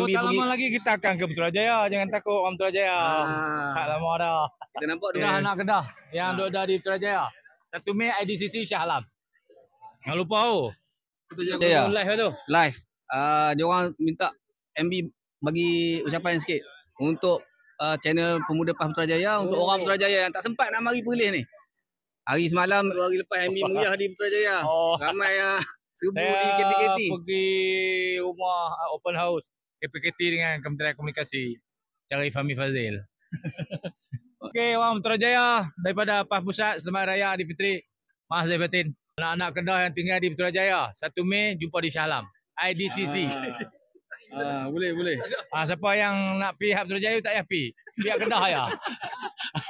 Oh, tak lama lagi kita akan ke Putrajaya. Jangan takut orang Putrajaya. Ah. Tak lama dah. Kita nampak dia. Dah anak Kedah yang ah. duduk dah di Putrajaya. Satu Mei IDCC Shah Alam. Jangan lupa tu. Oh. Putrajaya live tu. Live. Ah uh, dia orang minta MB bagi ucapan sikit untuk uh, channel Pemuda Pas Putrajaya untuk oh. orang Putrajaya yang tak sempat nak mari Perlis ni. Hari semalam dua hari lepas MB meriah di Putrajaya. Oh. Ramai yang uh, Subuh saya di KPKT. pergi rumah ah, open house. PPKT dengan Kementerian Komunikasi Cari Fahmi Fazil Okey, Wang Putrajaya daripada PAH Pusat Selamat Raya di Fitri Maaf saya batin anak-anak Kedah yang tinggal di Putrajaya 1 Mei jumpa di Shahlam IDCC ah. ah, boleh boleh. Ah, siapa yang nak pi Hab Putrajaya tak payah pi. Dia Kedah ya.